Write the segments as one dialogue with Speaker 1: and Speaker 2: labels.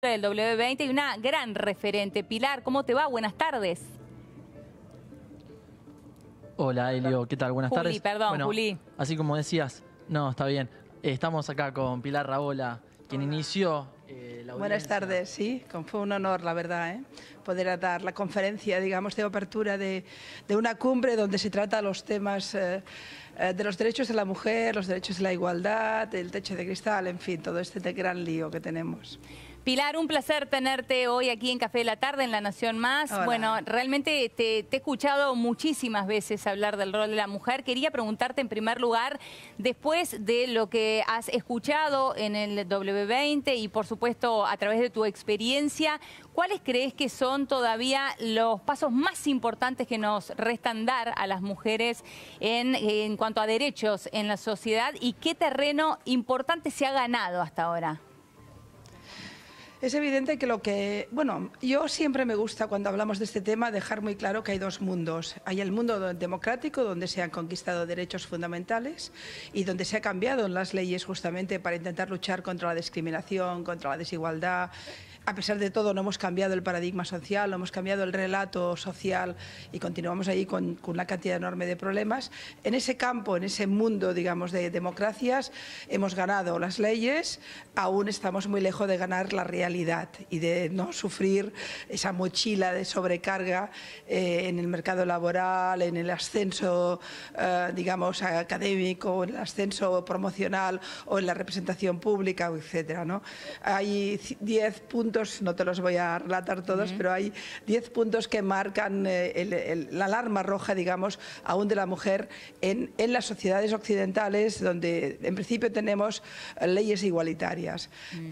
Speaker 1: del W20 y una gran referente. Pilar, ¿cómo te va? Buenas tardes. Hola, Elio, ¿qué tal? Buenas tardes. perdón, bueno, Así como decías, no, está bien. Estamos acá con Pilar Raola, quien inició
Speaker 2: eh, la Buenas tardes, sí, fue un honor, la verdad, ¿eh? poder dar la conferencia, digamos, de apertura de, una cumbre donde se trata los temas eh, de los derechos de la mujer, los derechos de la igualdad, el techo de cristal, en fin, todo este gran lío que tenemos.
Speaker 1: Pilar, un placer tenerte hoy aquí en Café de la Tarde, en La Nación Más. Bueno, realmente te, he escuchado muchísimas veces hablar del rol de la mujer. Quería preguntarte en primer lugar, después de lo que has escuchado en el W20 y por supuesto a través de tu experiencia, ¿cuáles crees que son todavía los pasos más importantes que nos restan dar a las mujeres en cuanto a derechos en la sociedad y qué terreno importante se ha ganado hasta ahora?
Speaker 2: Es evidente que lo que, bueno, yo siempre me gusta cuando hablamos de este tema dejar muy claro que hay dos mundos. Hay el mundo democrático donde se han conquistado derechos fundamentales y donde se ha cambiado en las leyes justamente para intentar luchar contra la discriminación, contra la desigualdad, a pesar de todo, no hemos cambiado el paradigma social, no hemos cambiado el relato social y continuamos ahí con, una cantidad enorme de problemas. En ese campo, en ese mundo, digamos, de democracias, hemos ganado las leyes, aún estamos muy lejos de ganar la realidad y de no sufrir esa mochila de sobrecarga eh, en el mercado laboral, en el ascenso, eh, digamos, académico, en el ascenso promocional o en la representación pública, etcétera. ¿no? Hay 10 puntos, no te los voy a relatar todos, pero hay 10 puntos que marcan eh, la alarma roja, digamos, aún de la mujer en, en las sociedades occidentales donde en principio tenemos leyes igualitarias. Mm.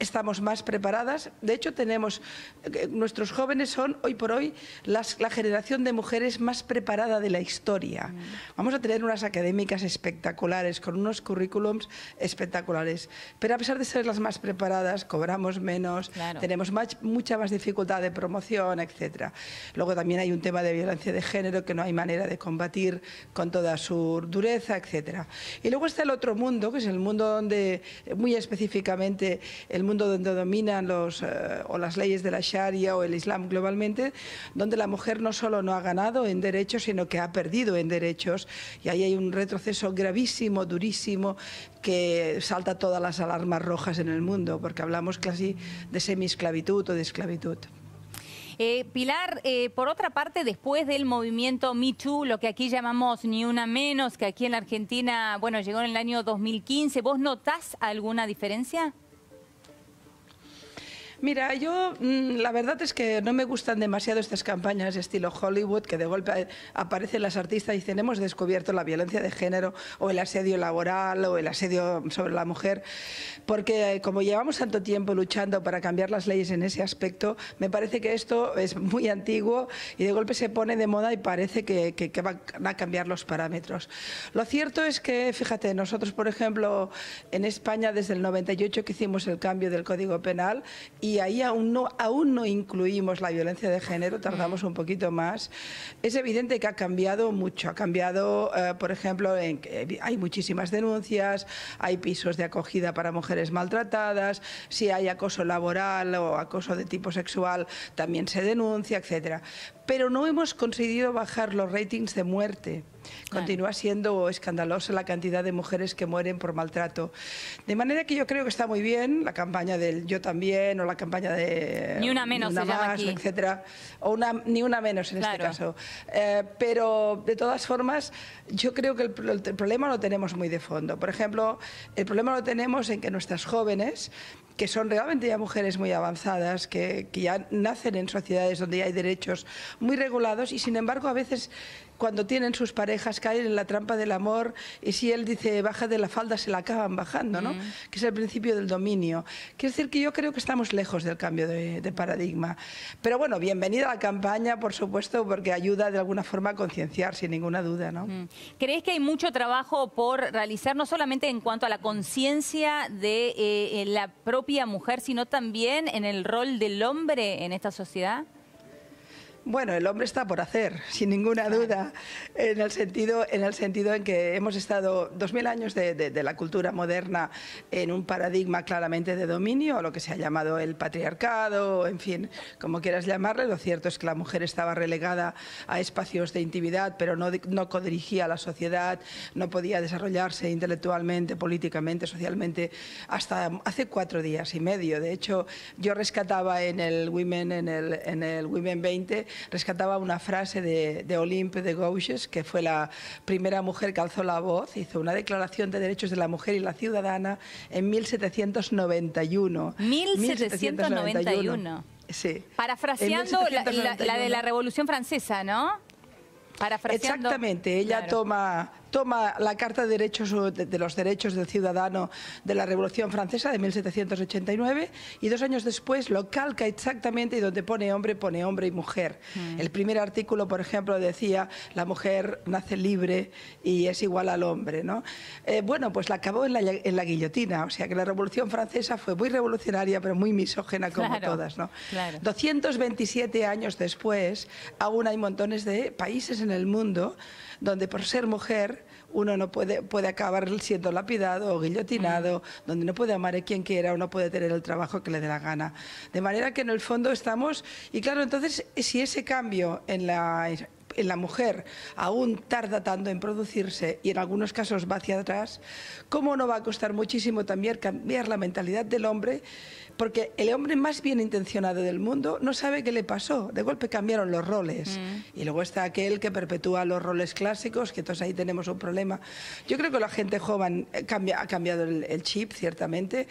Speaker 2: estamos más preparadas. De hecho, tenemos, eh, nuestros jóvenes son hoy por hoy la generación de mujeres más preparada de la historia. Vamos a tener unas académicas espectaculares, con unos currículums espectaculares. Pero a pesar de ser las más preparadas, cobramos menos, tenemos mucha más dificultad de promoción, etc. Luego también hay un tema de violencia de género que no hay manera de combatir con toda su dureza, etc. Y luego está el otro mundo, que es el mundo donde, muy específicamente, el mundo donde domina los, eh, o las leyes de la Sharia o el Islam globalmente, donde la mujer no solo no ha ganado en derechos, sino que ha perdido en derechos. Y ahí hay un retroceso gravísimo, durísimo, que salta todas las alarmas rojas en el mundo, porque hablamos casi de semiesclavitud o de esclavitud.
Speaker 1: Eh, Pilar, eh, por otra parte, después del movimiento Me Too, lo que aquí llamamos Ni Una Menos, que aquí en Argentina, bueno, llegó en el año 2015, ¿vos notás alguna diferencia?
Speaker 2: Mira, yo mm, la verdad es que no me gustan demasiado estas campañas de estilo Hollywood, que de golpe aparecen las artistas y dicen hemos descubierto la violencia de género o el asedio laboral o el asedio sobre la mujer, porque eh, como llevamos tanto tiempo luchando para cambiar las leyes en ese aspecto, me parece que esto es muy antiguo y de golpe se pone de moda y parece que, van a cambiar los parámetros. Lo cierto es que, fíjate, nosotros, por ejemplo, en España desde el 98 que hicimos el cambio del Código Penal, y ahí aún no, aún no incluimos la violencia de género, tardamos un poquito más. Es evidente que ha cambiado mucho. Ha cambiado, eh, por ejemplo, hay muchísimas denuncias, hay pisos de acogida para mujeres maltratadas, si hay acoso laboral o acoso de tipo sexual también se denuncia, etcétera. Pero no hemos conseguido bajar los ratings de muerte. Continúa siendo escandalosa la cantidad de mujeres que mueren por maltrato. De manera que yo creo que está muy bien la campaña del yo también o la campaña de ni una menos, ni una se etcétera, o una, ni una menos en este caso. Eh, pero de todas formas, yo creo que el, problema lo tenemos muy de fondo. Por ejemplo, el problema lo tenemos en que nuestras jóvenes que son realmente ya mujeres muy avanzadas, que, que, ya nacen en sociedades donde ya hay derechos muy regulados y sin embargo a veces cuando tienen sus parejas caen en la trampa del amor y si él dice baja de la falda se la acaban bajando, ¿no? Que es el principio del dominio. Quiere decir que yo creo que estamos lejos del cambio de, paradigma. Pero bueno, bienvenida a la campaña, por supuesto, porque ayuda de alguna forma a concienciar, sin ninguna duda, ¿no?
Speaker 1: ¿Crees que hay mucho trabajo por realizar, no solamente en cuanto a la conciencia de eh, eh, la propia mujer, sino también en el rol del hombre en esta sociedad?
Speaker 2: Bueno, el hombre está por hacer, sin ninguna duda, en el sentido en, el sentido en que hemos estado dos 2.000 años de, la cultura moderna en un paradigma claramente de dominio, lo que se ha llamado el patriarcado, en fin, como quieras llamarle. Lo cierto es que la mujer estaba relegada a espacios de intimidad, pero no, no codirigía la sociedad, no podía desarrollarse intelectualmente, políticamente, socialmente, hasta hace cuatro días y medio. De hecho, yo rescataba en el Women, en el, en el Women 20 rescataba una frase de, de Olympe de Gouges, que fue la primera mujer que alzó la voz, hizo una declaración de derechos de la mujer y la ciudadana en 1791. 1791. Sí.
Speaker 1: Parafraseando la, de la Revolución Francesa, ¿no?
Speaker 2: Exactamente, ella toma toma la Carta de, derechos, de, los Derechos del Ciudadano de la Revolución Francesa de 1789 y dos años después lo calca exactamente y donde pone hombre, pone hombre y mujer. Mm. El primer artículo, por ejemplo, decía la mujer nace libre y es igual al hombre. ¿no? Eh, bueno, pues la acabó en la, guillotina, o sea que la Revolución Francesa fue muy revolucionaria pero muy misógena como todas. 227 años después, aún hay montones de países en el mundo donde por ser mujer uno no puede, puede acabar siendo lapidado o guillotinado, mm. donde no puede amar a quien quiera o no puede tener el trabajo que le dé la gana. De manera que en el fondo estamos, y claro, entonces si ese cambio en la en la mujer aún tarda tanto en producirse y en algunos casos va hacia atrás, ¿cómo no va a costar muchísimo también cambiar la mentalidad del hombre porque el hombre más bien intencionado del mundo no sabe qué le pasó. De golpe cambiaron los roles. Mm. Y luego está aquel que perpetúa los roles clásicos, que entonces ahí tenemos un problema. Yo creo que la gente joven eh, cambia, ha cambiado el, chip, ciertamente,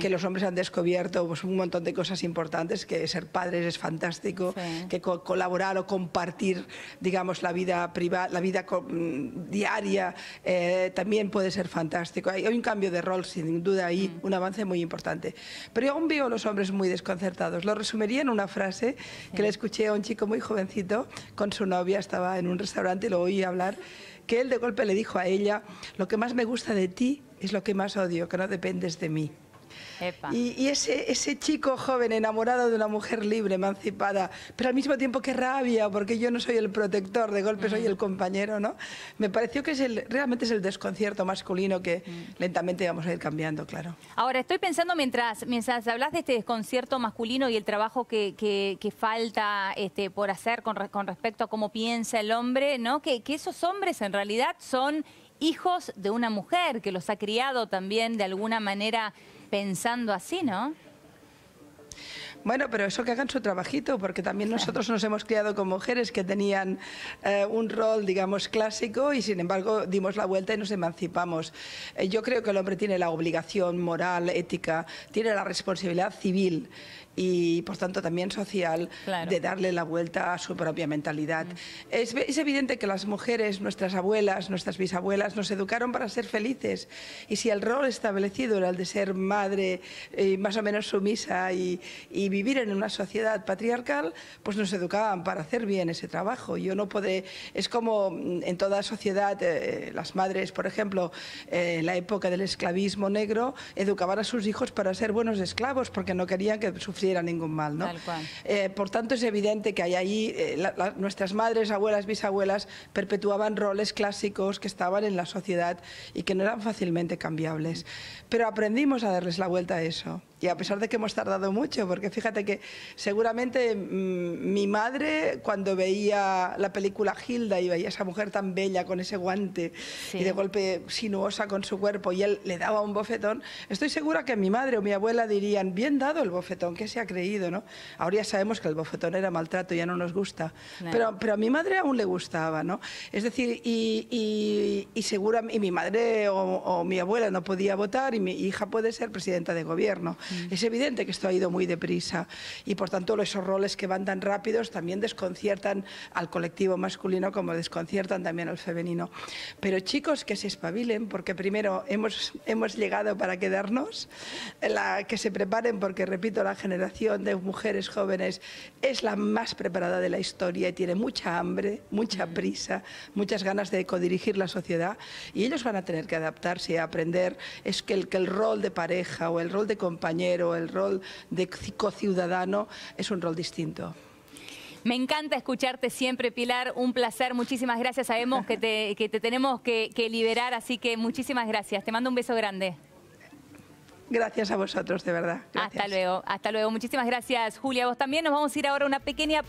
Speaker 2: que los hombres han descubierto pues, un montón de cosas importantes, que ser padres es fantástico, que colaborar o compartir, digamos, la vida privada, la vida mm, diaria eh, también puede ser fantástico. Hay, un cambio de rol, sin duda, ahí mm. un avance muy importante. Pero Vivo los hombres muy desconcertados. Lo resumiría en una frase que le escuché a un chico muy jovencito con su novia, estaba en un restaurante y lo oí hablar, que él de golpe le dijo a ella, lo que más me gusta de ti es lo que más odio, que no dependes de mí. Y, ese, ese, chico joven enamorado de una mujer libre, emancipada, pero al mismo tiempo que rabia, porque yo no soy el protector, de golpe soy mm. el compañero, ¿no? Me pareció que es el, realmente es el desconcierto masculino que mm. lentamente vamos a ir cambiando, claro.
Speaker 1: Ahora, estoy pensando mientras, mientras hablas de este desconcierto masculino y el trabajo que, falta este, por hacer con, respecto a cómo piensa el hombre, ¿no? que esos hombres en realidad son hijos de una mujer que los ha criado también de alguna manera pensando así, ¿no?
Speaker 2: Bueno, pero eso que hagan su trabajito, porque también nosotros nos hemos criado con mujeres que tenían eh, un rol, digamos, clásico y sin embargo dimos la vuelta y nos emancipamos. Eh, yo creo que el hombre tiene la obligación moral, ética, tiene la responsabilidad civil y por tanto también social de darle la vuelta a su propia mentalidad. Mm. Es, es, evidente que las mujeres, nuestras abuelas, nuestras bisabuelas, nos educaron para ser felices y si el rol establecido era el de ser madre eh, más o menos sumisa y, y, vivir en una sociedad patriarcal, pues nos educaban para hacer bien ese trabajo. Yo no puede, es como mm, en toda sociedad, eh, eh, las madres, por ejemplo, en la época del esclavismo negro, educaban a sus hijos para ser buenos esclavos porque no querían que sufrieran era ningún mal. Eh, por tanto, es evidente que hay ahí, eh, nuestras madres, abuelas, bisabuelas perpetuaban roles clásicos que estaban en la sociedad y que no eran fácilmente cambiables. Pero aprendimos a darles la vuelta a eso. Y a pesar de que hemos tardado mucho, porque fíjate que seguramente mm, mi madre cuando veía la película Hilda y veía a esa mujer tan bella con ese guante y de golpe sinuosa con su cuerpo y él le daba un bofetón, estoy segura que mi madre o mi abuela dirían, bien dado el bofetón, que se ha creído, ¿no? Ahora ya sabemos que el bofetón era maltrato, ya no nos gusta, pero, pero a mi madre aún le gustaba, ¿no? Es decir, y, mi madre o mi abuela no podía votar y mi hija puede ser presidenta de gobierno. Mm. Es evidente que esto ha ido muy deprisa y por tanto esos roles que van tan rápidos también desconciertan al colectivo masculino como desconciertan también al femenino. Pero chicos que se espabilen porque primero hemos, llegado para quedarnos, que se preparen porque repito, la generación de mujeres jóvenes es la más preparada de la historia y tiene mucha hambre, mucha mm. prisa, muchas ganas de codirigir la sociedad y ellos van a tener que adaptarse y aprender es que el, que el rol de pareja o el rol de compañero el rol de ciudadano es un rol distinto.
Speaker 1: Me encanta escucharte siempre, Pilar. Un placer. Muchísimas gracias. Sabemos que te, tenemos que, liberar, así que muchísimas gracias. Te mando un beso grande.
Speaker 2: Gracias a vosotros, de verdad.
Speaker 1: Hasta luego, hasta luego. Muchísimas gracias, Julia. Vos también nos vamos a ir ahora a una pequeña